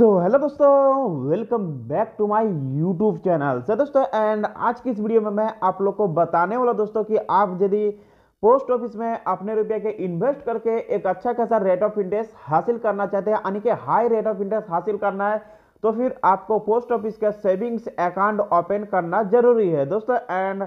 सो hello दोस्तों welcome back to my YouTube channel sir दोस्तों and आज की इस वीडियो में मैं आप लोग को बताने वाला दोस्तों कि आप यदि पोस्ट ऑफिस में अपने रुपये के इन्वेस्ट करके एक अच्छा खासा रेट ऑफ इंटरेस्ट हासिल करना चाहते हैं यानी कि हाई रेट ऑफ इंटरेस्ट हासिल करना है तो फिर आपको पोस्ट ऑफिस का सेविंग्स अकाउंट ओपन करना जरूरी है दोस्तों एंड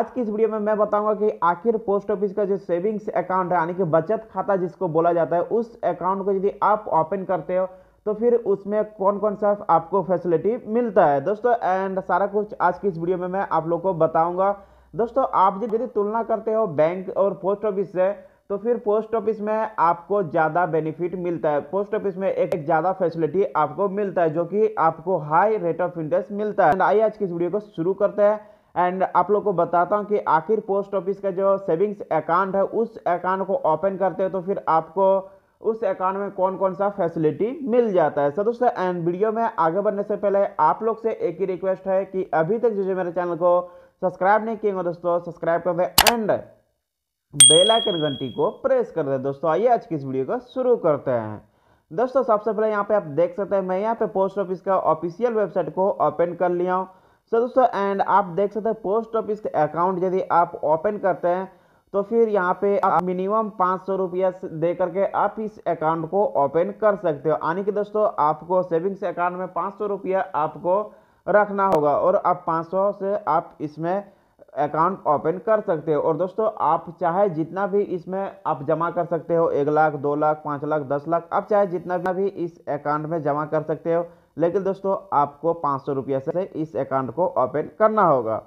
आज की इस वीडियो में मैं बताऊंगा कि आखिर पोस्ट ऑफिस का जो सेविंग्स अकाउंट है यानी कि बचत खाता जिसको बोला जाता है उस अकाउंट को यदि आप ओपन करते हो तो फिर उसमें कौन कौन सा आपको फैसिलिटी मिलता है दोस्तों एंड सारा कुछ आज की इस वीडियो में मैं आप लोग को बताऊंगा दोस्तों आप यदि तुलना करते हो बैंक और पोस्ट ऑफिस से तो फिर पोस्ट ऑफिस में आपको ज़्यादा बेनिफिट मिलता है पोस्ट ऑफिस में एक, एक ज़्यादा फैसिलिटी आपको मिलता है जो कि आपको हाई रेट ऑफ इंटरेस्ट मिलता है आइए आज की इस वीडियो को शुरू करते हैं एंड आप लोग को बताता हूँ कि आखिर पोस्ट ऑफिस का जो सेविंग्स अकाउंट है उस अकाउंट को ओपन करते हैं तो फिर आपको उस अकाउंट में कौन कौन सा फैसिलिटी मिल जाता है सर दोस्तों एंड वीडियो में आगे बढ़ने से पहले आप लोग से एक ही रिक्वेस्ट है कि अभी तक जो जो मेरे चैनल को सब्सक्राइब नहीं किए दोस्तों सब्सक्राइब कर दें एंड बेल आइकन घंटी को प्रेस कर दें दोस्तों आइए आज की इस वीडियो को शुरू करते हैं दोस्तों सबसे पहले यहाँ पे आप देख सकते हैं मैं यहाँ पे पोस्ट ऑफिस का ऑफिशियल वेबसाइट को ओपन कर लिया हूँ सर दोस्तों एंड आप देख सकते हैं पोस्ट ऑफिस का अकाउंट यदि आप ओपन करते हैं तो फिर यहाँ पे आप मिनिमम पाँच सौ रुपया दे करके आप इस अकाउंट को ओपन कर सकते हो यानी कि दोस्तों आपको सेविंग्स अकाउंट में पाँच सौ रुपया आपको रखना होगा और आप पाँच सौ से आप इसमें अकाउंट ओपन कर सकते हो और दोस्तों आप चाहे जितना भी इसमें आप जमा कर सकते हो एक लाख दो लाख पाँच लाख दस लाख आप चाहे जितना भी इस अकाउंट में जमा कर सकते हो लेकिन दोस्तों आपको पाँच सौ रुपया से इस अकाउंट को ओपन करना होगा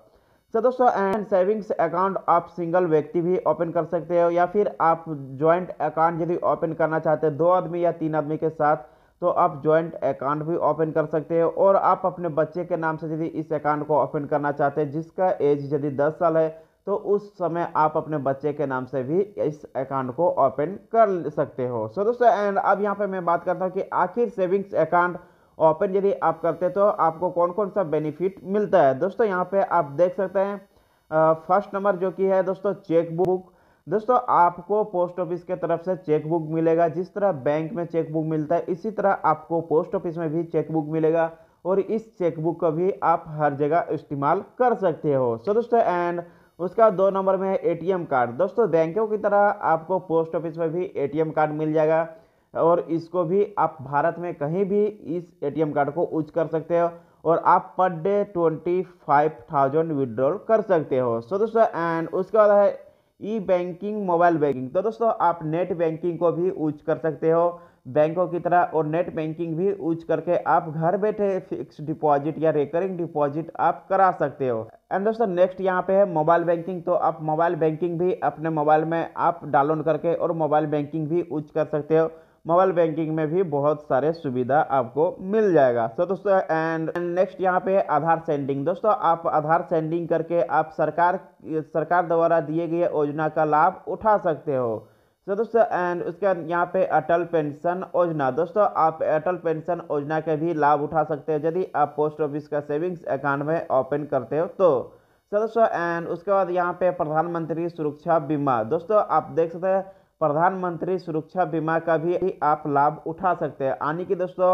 सर दोस्तों एंड सेविंग्स अकाउंट आप सिंगल व्यक्ति भी ओपन कर सकते हो या फिर आप जॉइंट अकाउंट यदि ओपन करना चाहते हैं दो आदमी या तीन आदमी के साथ तो आप जॉइंट अकाउंट भी ओपन कर सकते हो और आप अपने बच्चे के नाम से यदि इस अकाउंट को ओपन करना चाहते हैं जिसका एज यदि दस साल है तो उस समय आप अपने बच्चे के नाम से भी इस अकाउंट को ओपन कर सकते हो सो दोस्तों एंड अब यहाँ पर मैं बात करता हूँ कि आखिर सेविंग्स अकाउंट ओपन यदि आप करते तो आपको कौन कौन सा बेनिफिट मिलता है दोस्तों यहाँ पे आप देख सकते हैं फर्स्ट नंबर जो कि है दोस्तों चेकबुक दोस्तों आपको पोस्ट ऑफिस के तरफ से चेकबुक मिलेगा जिस तरह बैंक में चेकबुक मिलता है इसी तरह आपको पोस्ट ऑफिस में भी चेकबुक मिलेगा और इस चेकबुक का भी आप हर जगह इस्तेमाल कर सकते हो सो दोस्तों एंड उसका दो नंबर में है एटीएम कार्ड दोस्तों बैंकों की तरह आपको पोस्ट ऑफिस में भी एटीएम कार्ड मिल जाएगा और इसको भी आप भारत में कहीं भी इस एटीएम कार्ड को यूज कर सकते हो और आप per day twenty five thousand withdrawal कर सकते हो सो दोस्तों एंड उसके बाद है ई बैंकिंग मोबाइल बैंकिंग तो दोस्तों आप नेट बैंकिंग को भी यूज कर सकते हो बैंकों की तरह और नेट बैंकिंग भी यूज करके आप घर बैठे फिक्स डिपॉजिट या रिकरिंग डिपॉजिट आप करा सकते हो एंड दोस्तों नेक्स्ट यहाँ पे है मोबाइल बैंकिंग तो आप मोबाइल बैंकिंग भी अपने मोबाइल में आप डाउनलोड करके और मोबाइल बैंकिंग भी यूज कर सकते हो मोबाइल बैंकिंग में भी बहुत सारे सुविधा आपको मिल जाएगा सो so, दोस्तों एंड नेक्स्ट यहाँ पे है आधार सेंडिंग दोस्तों आप आधार सेंडिंग करके आप सरकार सरकार द्वारा दिए गए योजना का लाभ उठा सकते हो सो so, दोस्तों एंड उसके बाद यहाँ पे अटल पेंशन योजना दोस्तों आप अटल पेंशन योजना के भी लाभ उठा सकते हो यदि आप पोस्ट ऑफिस का सेविंग्स अकाउंट में ओपन करते हो तो सो so, दोस्तों एंड उसके बाद यहाँ पे प्रधानमंत्री सुरक्षा बीमा दोस्तों आप देख सकते हैं प्रधानमंत्री सुरक्षा बीमा का भी आप लाभ उठा सकते हैं यानी कि दोस्तों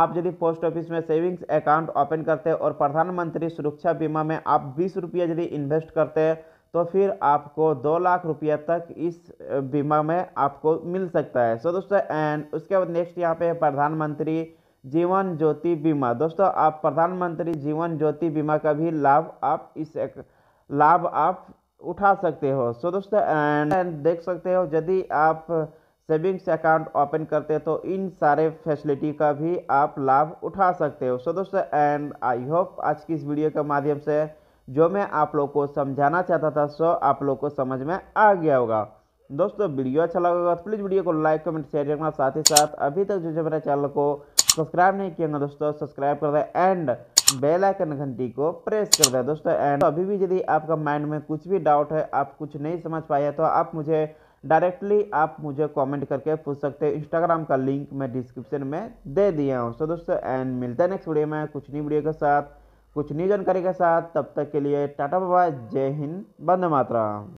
आप यदि पोस्ट ऑफिस में सेविंग्स अकाउंट ओपन करते हैं और प्रधानमंत्री सुरक्षा बीमा में आप बीस रुपये यदि इन्वेस्ट करते हैं तो फिर आपको दो लाख रुपये तक इस बीमा में आपको मिल सकता है सो so, दोस्तों एंड उसके बाद नेक्स्ट यहाँ पे प्रधानमंत्री जीवन ज्योति बीमा दोस्तों आप प्रधानमंत्री जीवन ज्योति बीमा का भी लाभ आप इस लाभ आप उठा सकते हो सो दोस्तों एंड एंड देख सकते हो यदि आप सेविंग्स अकाउंट ओपन करते हैं तो इन सारे फैसिलिटी का भी आप लाभ उठा सकते हो सो दोस्तों एंड आई होप आज की इस वीडियो के माध्यम से जो मैं आप लोग को समझाना चाहता था सो आप लोग को समझ में आ गया होगा दोस्तों वीडियो अच्छा लगा तो प्लीज़ वीडियो को लाइक कमेंट शेयर करना साथ ही साथ अभी तक जो जो मेरे चैनल को सब्सक्राइब नहीं किया दोस्तों सब्सक्राइब कर दें एंड बेल आइकन घंटी को प्रेस कर दें दोस्तों एंड अभी भी यदि आपका माइंड में कुछ भी डाउट है आप कुछ नहीं समझ पाए तो आप मुझे डायरेक्टली आप मुझे कमेंट करके पूछ सकते हैं इंस्टाग्राम का लिंक मैं डिस्क्रिप्शन में दे दिया हूँ सो दोस्तों एंड मिलता है नेक्स्ट वीडियो में कुछ नई वीडियो के साथ कुछ नई जानकारी के साथ तब तक के लिए टाटा बाबा जय हिंद बंदे मातरम